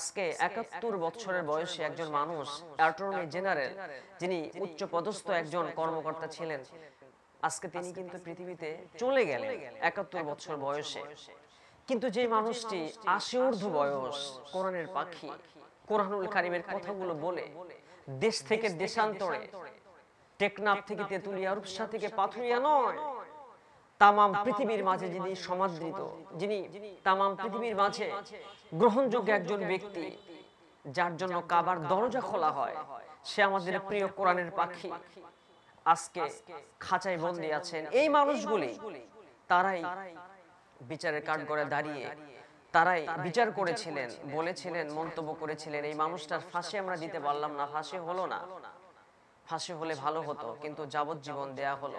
আজকে একাত্তর বছরের বয়সে একজন মানুষ অ্যাটর্নি জেনারেল যিনি উচ্চ পদস্থ একজন কর্মকর্তা ছিলেন আজকে তিনি কিন্তু পৃথিবীতে চলে গেলেন একাত্তর বছর বয়সে কিন্তু যে মানুষটি আশি ঊর্ধ্ব বয়স কোরআনের পাখি কোরআনুল কারিমের কথাগুলো বলে দেশ থেকে দেশান্তরে টেকনাফ থেকে তেঁতুলিয়া রূপসা থেকে পাথুরিয়া নয় তামাম পৃথিবীর মাঝে যিনি সমাদৃত যিনি তামাম পৃথিবীর মাঝে গ্রহণযোগ্য একজন ব্যক্তি যার জন্য কাবার দরজা খোলা হয় সে আমাদের প্রিয় কোরআনের পাখি আজকে খাঁচায় বন্দি আছেন এই মানুষগুলি তারাই বিচারের কাঠ করে দাঁড়িয়ে তারাই বিচার করেছিলেন বলেছিলেন মন্তব্য করেছিলেন এই মানুষটার ফাঁসি আমরা দিতে পারলাম না ফাঁসি হলো না ফাঁসি হলে ভালো হতো কিন্তু যাবজ্জীবন দেয়া হলো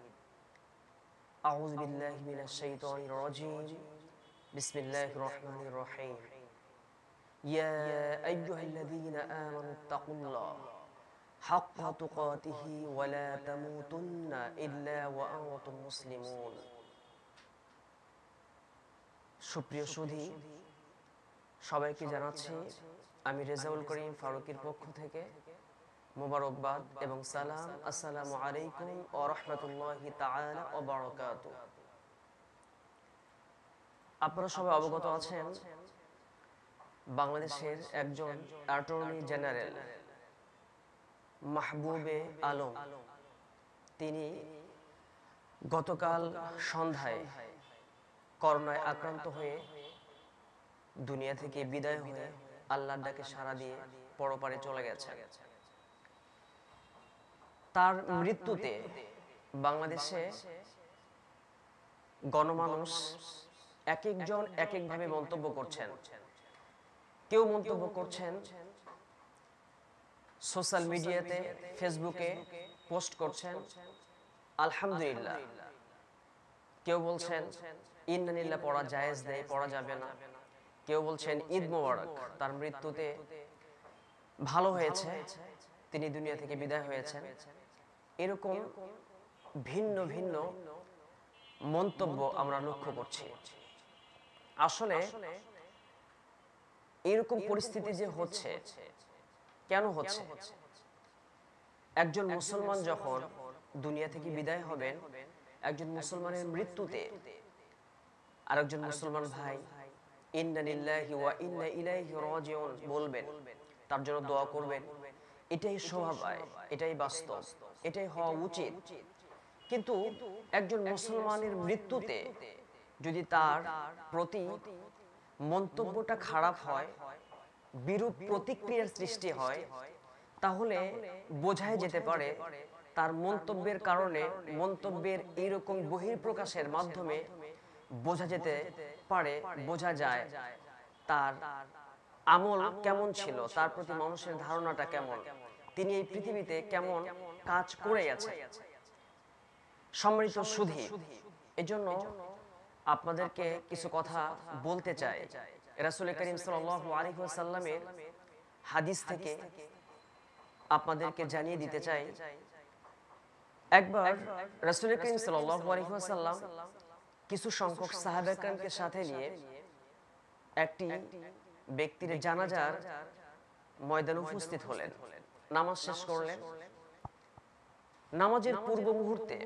أعوذ بالله من الشيطان الرجيم بسم الله الرحمن الرحيم يا أيها الذين آمنوا اتقوا الله حق تقاته ولا تموتن إلا وأنتم مسلمون সুপ্রিয় সুধী সবাইকে জানাচ্ছি আমি রেজাউল করিম ফারুকের পক্ষ থেকে মুবারকবাদ এবং সালাম আসসালামু আলাইকুম ও রহমতুল্লাহি তাআলা ও বারাকাতু আপনারা সবাই অবগত আছেন বাংলাদেশের একজন অ্যাটর্নি জেনারেল মাহবুবে আলম তিনি গতকাল সন্ধ্যায় করোনায় আক্রান্ত হয়ে দুনিয়া থেকে বিদায় হয়ে আল্লাহর ডাকে সাড়া দিয়ে পরপারে চলে গেছে তার মৃত্যুতে বাংলাদেশে গণমানুষ এক একজন এক একভাবে মন্তব্য করছেন কেউ মন্তব্য করছেন সোশ্যাল মিডিয়াতে ফেসবুকে পোস্ট করছেন আলহামদুলিল্লাহ কেউ বলছেন ইন্দানিল্লা পড়া জায়েজ নেই পড়া যাবে না কেউ বলছেন ঈদ মোবারক তার মৃত্যুতে ভালো হয়েছে তিনি দুনিয়া থেকে বিদায় হয়েছেন এরকম ভিন্ন ভিন্ন মন্তব্য আমরা লক্ষ্য করছি আসলে এরকম পরিস্থিতি যে হচ্ছে কেন হচ্ছে একজন মুসলমান যখন দুনিয়া থেকে বিদায় হবেন একজন মুসলমানের মৃত্যুতে আর একজন মুসলমান ভাই বলবেন তার জন্য দোয়া করবেন এটাই স্বভাব এটাই বাস্তব এটাই হওয়া উচিত কিন্তু একজন মুসলমানের মৃত্যুতে যদি তার প্রতি মন্তব্যটা খারাপ হয় বিরূপ প্রতিক্রিয়ার সৃষ্টি হয় তাহলে বোঝায় যেতে পারে তার মন্তব্যের কারণে মন্তব্যের এইরকম বহির্প্রকাশের মাধ্যমে বোঝা যেতে পারে বোঝা যায় তার আমল কেমন ছিল তার প্রতি মানুষের ধারণাটা কেমন তিনি এই পৃথিবীতে কেমন কাজ করে গেছে সম্মানিত সুধী এজন্য আপনাদেরকে কিছু কথা বলতে চাই রাসুল করিম সাল্লামের হাদিস থেকে আপনাদেরকে জানিয়ে দিতে চাই একবার রাসুল করিম সাল্লাম কিছু সংখ্যক সাহাবেকরামকে সাথে নিয়ে একটি ব্যক্তির জানাজার ময়দানে উপস্থিত হলেন নামাজ শেষ করলেন নামাজের পূর্ব মুহূর্তে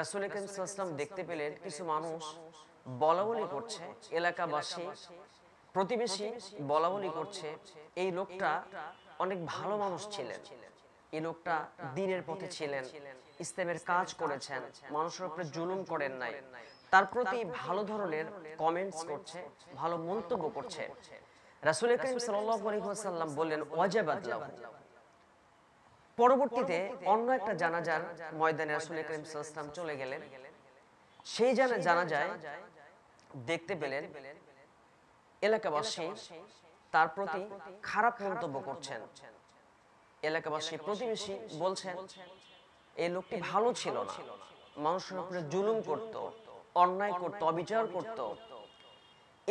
রাসুল ইসলাম দেখতে পেলেন কিছু মানুষ বলাবলি করছে এলাকাবাসী প্রতিবেশী বলাবলি করছে এই লোকটা অনেক ভালো মানুষ ছিলেন এই লোকটা দিনের পথে ছিলেন ইসলামের কাজ করেছেন মানুষের উপরে জুলুম করেন নাই তার প্রতি ভালো ধরনের কমেন্টস করছে ভালো মন্তব্য করছে রাসুল করিম সাল্লাম বললেন ওয়াজাবাদ পরবর্তীতে অন্য একটা জানাজার ময়দানে রাসুল করিম সাল্লাম চলে গেলেন সেই জানা যায় দেখতে পেলেন এলাকাবাসী তার প্রতি খারাপ মন্তব্য করছেন এলাকাবাসী প্রতিবেশী বলছেন এই লোকটি ভালো ছিল মানুষের উপরে জুলুম করত অন্যায় করত অবিচার করত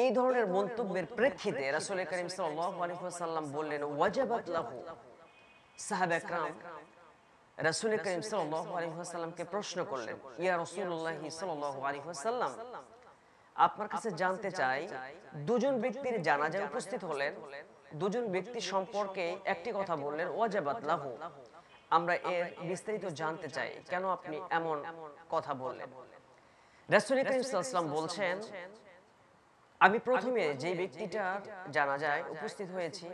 এই ধরনের মন্তব্যের প্রেক্ষিতে রাসুল করিম সাল্লাম বললেন ওয়াজাবাত লাহু সাহাবাকরাম রাসুল করিম সাল্লামকে প্রশ্ন করলেন ইয়া রসুল্লাহ সাল্লাম আপনার কাছে জানতে চাই দুজন ব্যক্তির জানাজা উপস্থিত হলেন দুজন ব্যক্তি সম্পর্কে একটি কথা বললেন ওয়াজাবাত লাহু আমরা এর বিস্তারিত জানতে চাই কেন আপনি এমন কথা বললেন রাসুল করিম সাল্লাম বলছেন আমি প্রথমে যে ব্যক্তিটার জানাজায় উপস্থিত হয়েছি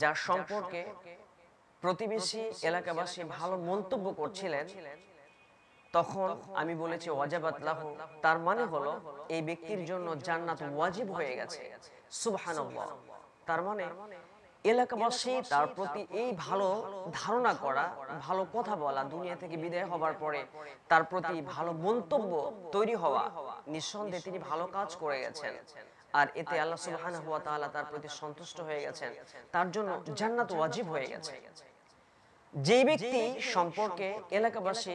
যার সম্পর্কে প্রতিবেশী এলাকাবাসী ভালো মন্তব্য করছিলেন তখন আমি বলেছি ওয়াজাবাত লাহু তার মানে, মানে হলো এই ব্যক্তির জন্য জান্নাত ওয়াজিব হয়ে গেছে সুবহানাল্লাহ তার মানে, মানে এলাকাবাসী তার প্রতি এই ভালো ধারণা করা ভালো কথা বলা দুনিয়া থেকে বিদায় হবার পরে তার প্রতি ভালো মন্তব্য তৈরি হওয়া নিঃসন্দেহে তিনি ভালো কাজ করে গেছেন আর এতে আল্লাহ সুবহানাহু ওয়া তাআলা তার প্রতি সন্তুষ্ট হয়ে গেছেন তার জন্য জান্নাত ওয়াজিব হয়ে গেছে যে ব্যক্তি সম্পর্কে এলাকাবাসী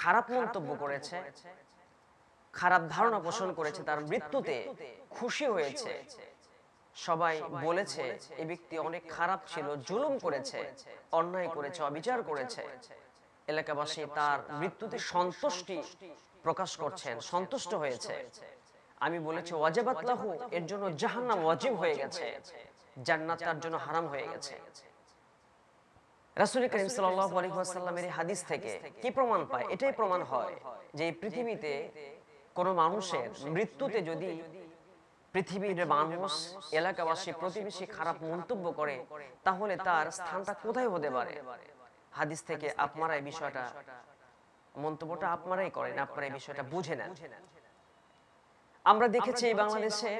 খারাপ মন্তব্য করেছে খারাপ ধারণা পোষণ করেছে তার মৃত্যুতে খুশি হয়েছে সবাই বলেছে এ ব্যক্তি অনেক খারাপ ছিল জুলুম করেছে অন্যায় করেছে অবিচার করেছে এলাকাবাসী তার মৃত্যুতে সন্তুষ্টি প্রকাশ করছেন সন্তুষ্ট হয়েছে আমি বলেছি ওয়াজেবাতলাহু এর জন্য জাহান্নাম ওয়াজিব হয়ে গেছে জান্নাত তার জন্য হারাম হয়ে গেছে রাসুল করিম সাল্লামের হাদিস থেকে কি প্রমাণ পায় এটাই প্রমাণ হয় যে পৃথিবীতে কোন মানুষের মৃত্যুতে যদি পৃথিবীর মানুষ এলাকাবাসী প্রতিবেশী খারাপ মন্তব্য করে তাহলে তার স্থানটা কোথায় হতে পারে হাদিস থেকে আপনারা এই বিষয়টা মন্তব্যটা আপনারাই করেন আপনারা এই বিষয়টা বুঝে নেন আমরা দেখেছি বাংলাদেশে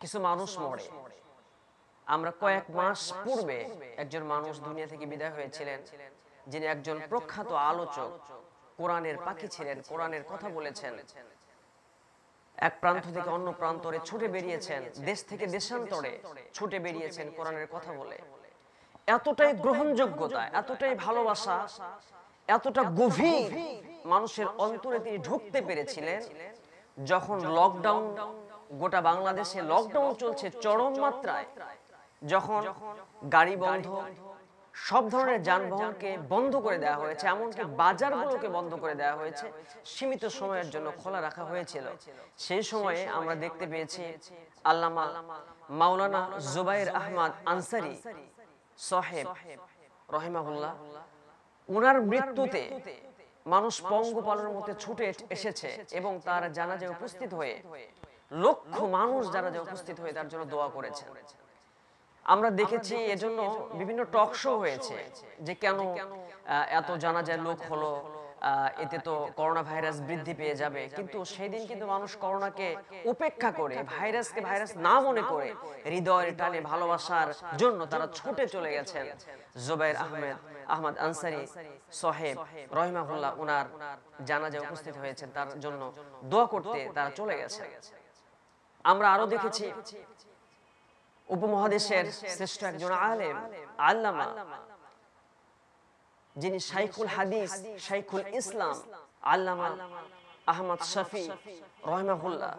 কিছু মানুষ মরে আমরা কয়েক মাস পূর্বে একজন মানুষ দুনিয়া থেকে বিদায় হয়েছিলেন যিনি একজন প্রখ্যাত আলোচক কোরআনের পাখি ছিলেন কোরআনের কথা বলেছেন এক প্রান্ত থেকে অন্য প্রান্তরে ছুটে বেরিয়েছেন দেশ থেকে দেশান্তরে ছুটে বেরিয়েছেন কোরআনের কথা বলে এতটাই গ্রহণযোগ্যতা এতটাই ভালোবাসা এতটা গভীর মানুষের অন্তরে তিনি ঢুকতে পেরেছিলেন যখন লকডাউন গোটা বাংলাদেশে লকডাউন চলছে চরম মাত্রায় যখন গাড়ি বন্ধ সব ধরনের যানবাহনকে বন্ধ করে দেওয়া হয়েছে এমনকি বাজারগুলোকে বন্ধ করে দেওয়া হয়েছে সীমিত সময়ের জন্য খোলা রাখা হয়েছিল সেই সময়ে আমরা দেখতে পেয়েছি আল্লামা মাওলানা জুবাইর আহমদ আনসারি সাহেব রহিমাহুল্লাহ ওনার মৃত্যুতে মানুষ পঙ্গপালের মধ্যে ছুটে এসেছে এবং তার জানাজায় উপস্থিত হয়ে লক্ষ মানুষ জানাজায় উপস্থিত হয়ে তার জন্য দোয়া করেছে আমরা দেখেছি এজন্য বিভিন্ন টক শো হয়েছে যে কেন এত জানা যায় লোক হলো এতে তো করোনা ভাইরাস বৃদ্ধি পেয়ে যাবে কিন্তু সেই দিন কিন্তু মানুষ করোনাকে উপেক্ষা করে ভাইরাসকে ভাইরাস না মনে করে হৃদয়ের টানে ভালোবাসার জন্য তারা ছুটে চলে গেছেন জোবাইর আহমেদ আহমদ আনসারি সোহেব রহিমাহুল্লাহ ওনার যায় উপস্থিত হয়েছেন তার জন্য দোয়া করতে তারা চলে গেছে আমরা আরো দেখেছি উপমহাদেশের শ্রেষ্ঠ একজন আলেম আল্লামা যিনি শাইখুল হাদিস শাইখুল ইসলাম আল্লামা আহমদ শফি রহমাহুল্লাহ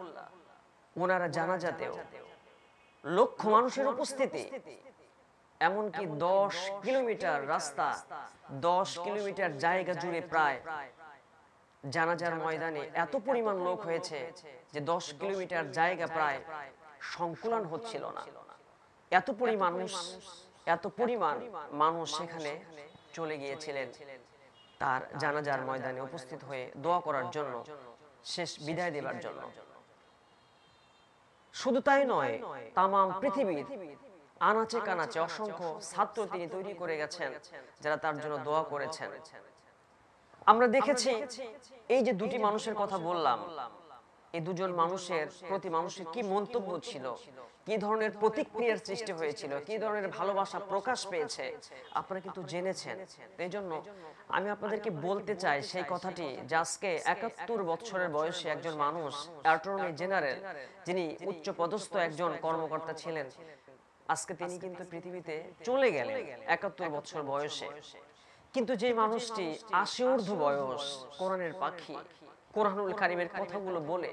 ওনারা জানা যাতেও লক্ষ মানুষের উপস্থিতি এমনকি দশ কিলোমিটার রাস্তা দশ কিলোমিটার জায়গা জুড়ে প্রায় জানাজার ময়দানে এত পরিমাণ লোক হয়েছে যে দশ কিলোমিটার জায়গা প্রায় সংকুলন হচ্ছিল না এত পরিমাণ এত পরিমাণ মানুষ সেখানে চলে গিয়েছিলেন তার জানাজার ময়দানে উপস্থিত হয়ে দোয়া করার জন্য শেষ বিদায় দেবার জন্য শুধু তাই নয় তাম পৃথিবীর আনাচে কানাচে অসংখ্য ছাত্র তিনি তৈরি করে গেছেন যারা তার জন্য দোয়া করেছেন আমরা দেখেছি এই যে দুটি মানুষের কথা বললাম এই দুজন মানুষের প্রতি মানুষের কি মন্তব্য ছিল কি ধরনের প্রতিক্রিয়ার সৃষ্টি হয়েছিল কি ধরনের ভালোবাসা প্রকাশ পেয়েছে আপনারা কিন্তু জেনেছেন এই জন্য আমি আপনাদেরকে বলতে চাই সেই কথাটি যে আজকে একাত্তর বছরের বয়সে একজন মানুষ অ্যাটর্নি জেনারেল যিনি উচ্চ পদস্থ একজন কর্মকর্তা ছিলেন আজকে তিনি কিন্তু পৃথিবীতে চলে গেলেন একাত্তর বছর বয়সে কিন্তু যে মানুষটি আশি ঊর্ধ্ব বয়স কোরআনের পাখি কোরআনুল কারিমের কথাগুলো বলে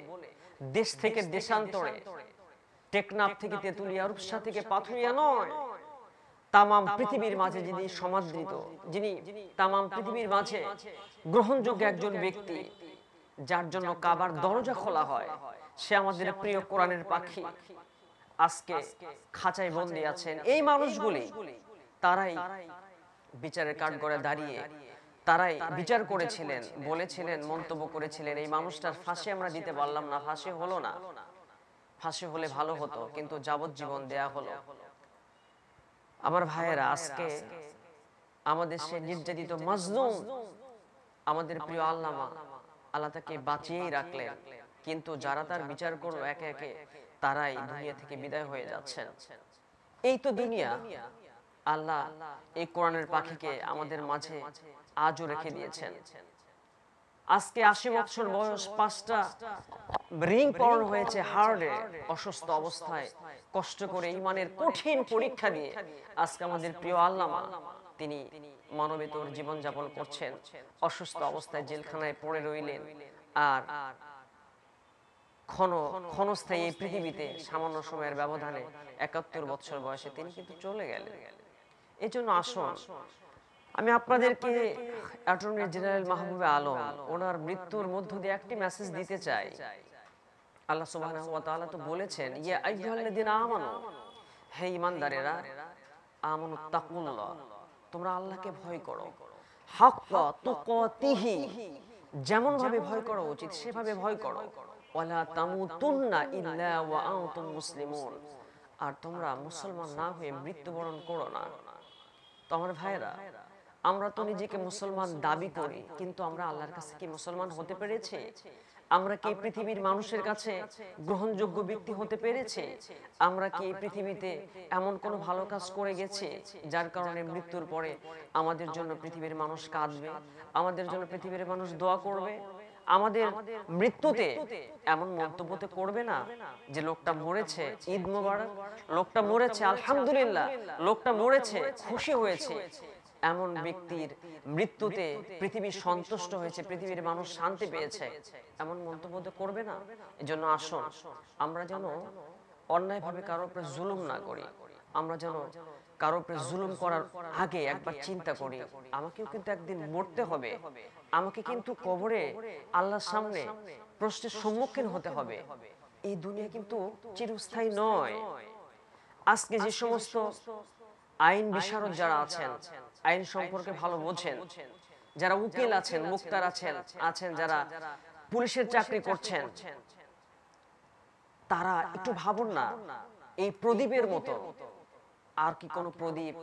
দেশ থেকে দেশান্তরে টেকনাফ থেকে তেঁতুলিয়া রূপসা থেকে পাথুরিয়া নয় তামাম পৃথিবীর মাঝে যিনি সমাদৃত যিনি তামাম পৃথিবীর মাঝে গ্রহণযোগ্য একজন ব্যক্তি যার জন্য কাবার দরজা খোলা হয় সে আমাদের প্রিয় কোরআনের পাখি আজকে খাঁচায় বন্দী আছেন এই মানুষগুলি তারাই বিচারের কাঠ করে দাঁড়িয়ে তারাই বিচার করেছিলেন বলেছিলেন মন্তব্য করেছিলেন এই মানুষটার ফাঁসি আমরা দিতে পারলাম না ফাঁসি হলো না ফাঁসি হলে ভালো হতো কিন্তু যাবজ্জীবন দেয়া হলো আমার ভাইয়েরা আজকে আমাদের সে নির্যাতিত মাজলুম আমাদের প্রিয় আল্লামা আল্লাহ তাকে বাঁচিয়েই রাখলেন কিন্তু যারা তার বিচার করলো একে একে তারাই দুনিয়া থেকে বিদায় হয়ে যাচ্ছেন এই তো দুনিয়া আল্লাহ এই কোরআনের পাখিকে আমাদের মাঝে আজও রেখে দিয়েছেন আজকে আশি বছর বয়স পাঁচটা রিং পড়ানো হয়েছে হার্ডে অসুস্থ অবস্থায় কষ্ট করে ইমানের কঠিন পরীক্ষা দিয়ে আজকে আমাদের প্রিয় আল্লামা তিনি মানবেতর জীবনযাপন করছেন অসুস্থ অবস্থায় জেলখানায় পড়ে রইলেন আর ক্ষণ ক্ষণস্থায়ী পৃথিবীতে সামান্য সময়ের ব্যবধানে একাত্তর বছর বয়সে তিনি কিন্তু চলে গেলেন এজন্য আসুন আমি আপনাদেরকে অ্যাটর্নি জেনারেল মাহবুবে আলম ওনার মৃত্যুর মধ্য দিয়ে একটি মেসেজ দিতে চাই আল্লাহ সুবহানাহু ওয়া তাআলা তো বলেছেন ইয়া আইয়ুহাল্লাযীনা আমানু হে ঈমানদারেরা আমানু তাকুল্লাহ তোমরা আল্লাহকে ভয় করো হাক্কা তুকাতিহি যেমন ভাবে ভয় করা উচিত সেভাবে ভয় করো ওয়ালা তামুতুন্না ইল্লা ওয়া আনতুম মুসলিমুন আর তোমরা মুসলমান না হয়ে মৃত্যুবরণ করো না তো আমার ভাইরা আমরা তো নিজেকে মুসলমান দাবি করি কিন্তু আমরা আল্লাহর কাছে কি মুসলমান হতে পেরেছি আমরা কি পৃথিবীর মানুষের কাছে গ্রহণযোগ্য ব্যক্তি হতে পেরেছে আমরা কি পৃথিবীতে এমন কোন ভালো কাজ করে গেছে যার কারণে মৃত্যুর পরে আমাদের জন্য পৃথিবীর মানুষ কাঁদবে আমাদের জন্য পৃথিবীর মানুষ দোয়া করবে আমাদের মৃত্যুতে এমন মন্তব্য করবে না যে লোকটা মরেছে ঈদ মোবারক লোকটা মরেছে আলহামদুলিল্লাহ লোকটা মরেছে খুশি হয়েছে এমন ব্যক্তির মৃত্যুতে পৃথিবী সন্তুষ্ট হয়েছে পৃথিবীর মানুষ শান্তি পেয়েছে এমন মন্তব্য করবে না এজন্য আসুন আমরা যেন অন্যায়ভাবে কারো উপরে জুলুম না করি আমরা যেন কারো উপরে জুলুম করার আগে একবার চিন্তা করি আমাকেও কিন্তু একদিন মরতে হবে আমাকে কিন্তু কবরে আল্লাহর সামনে প্রশ্নের সম্মুখীন হতে হবে এই দুনিয়া কিন্তু চিরস্থায়ী নয় আজকে যে সমস্ত আইন বিশারদ যারা আছেন আইন সম্পর্কে ভালো বোঝেন যারা উকিল আছেন মুক্তার আছেন আছেন যারা পুলিশের চাকরি করছেন তারা একটু ভাবুন না এই প্রদীপের মতো আর কি কোনো প্রদীপ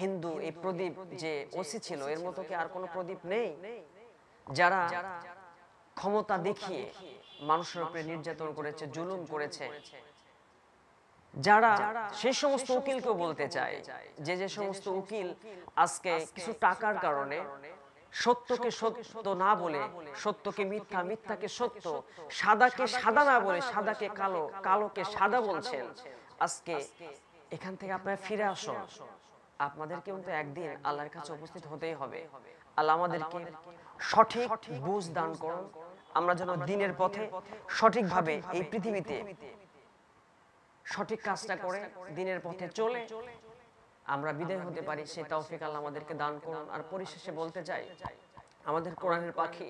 হিন্দু এই প্রদীপ যে ওসি ছিল এর মতো কি আর কোনো প্রদীপ নেই যারা ক্ষমতা দেখিয়ে মানুষের উপরে নির্যাতন করেছে জুলুম করেছে যারা সেই সমস্ত উকিলকে বলতে চায় যে যে সমস্ত উকিল আজকে কিছু টাকার কারণে সত্যকে সত্য না বলে সত্যকে মিথ্যা মিথ্যাকে সত্য সাদাকে সাদা না বলে সাদাকে কালো কালোকে সাদা বলছেন আজকে এখান থেকে আপনারা ফিরে আসুন আপনাদের কিন্তু একদিন আল্লাহর কাছে উপস্থিত হতেই হবে আল্লাহ আমাদেরকে সঠিক বুঝ দান করুন আমরা যেন দিনের পথে সঠিকভাবে এই পৃথিবীতে সঠিক কাজটা করে দিনের পথে চলে আমরা বিদায় হতে পারি সে তৌফিক আল্লাহ আমাদেরকে দান করুন আর পরিশেষে বলতে চাই আমাদের কোরআনের পাখি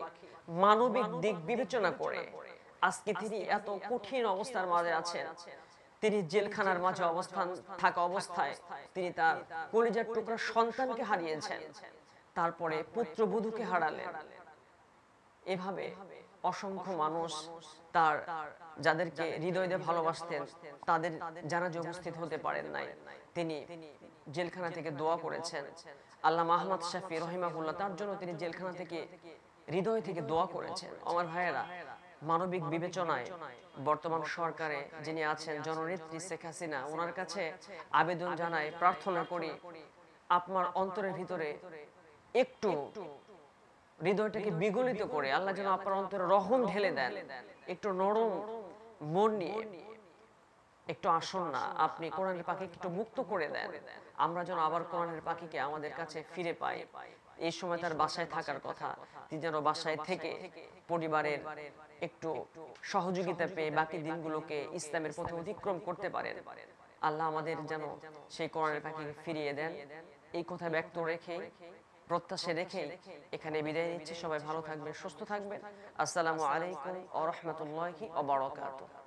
মানবিক দিক বিবেচনা করে আজকে তিনি এত কঠিন অবস্থার মাঝে আছেন তিনি জেলখানার মাঝে অবস্থান থাকা অবস্থায় তিনি তার কলিজার টুকরা সন্তানকে হারিয়েছেন তারপরে পুত্রবধূকে হারালেন এভাবে অসংখ্য মানুষ তার যাদেরকে হৃদয় দিয়ে ভালোবাসতেন তাদের যারা যে উপস্থিত হতে পারেন নাই তিনি জেলখানা থেকে দোয়া করেছেন আল্লাহ মাহমুদ শাফি রহিমাহুল্লাহ তার জন্য তিনি জেলখানা থেকে হৃদয় থেকে দোয়া করেছেন আমার ভাইয়েরা মানবিক বিবেচনায় বর্তমান সরকারে যিনি আছেন জননেত্রী শেখ হাসিনা ওনার কাছে আবেদন জানায় প্রার্থনা করি আপনার অন্তরের ভিতরে একটু হৃদয়টাকে বিগলিত করে আল্লাহ যেন আপনার অন্তরে রহম ঢেলে দেন একটু নরম মন নিয়ে একটু আসুন না আপনি কোরআনের পাখিকে একটু মুক্ত করে দেন আমরা যেন আবার কোরআনের পাখিকে আমাদের কাছে ফিরে পাই এই সময় তার বাসায় থাকার কথা তিনি যেন বাসায় থেকে পরিবারের একটু সহযোগিতা পেয়ে বাকি দিনগুলোকে ইসলামের পথে অতিক্রম করতে পারেন আল্লাহ আমাদের যেন সেই কোরআনের পাখি ফিরিয়ে দেন এই কথা ব্যক্ত রেখে প্রত্যাশে রেখে এখানে বিদায় নিচ্ছে সবাই ভালো থাকবেন সুস্থ থাকবেন আসসালামু আলাইকুম আ রহমতুল্লাহি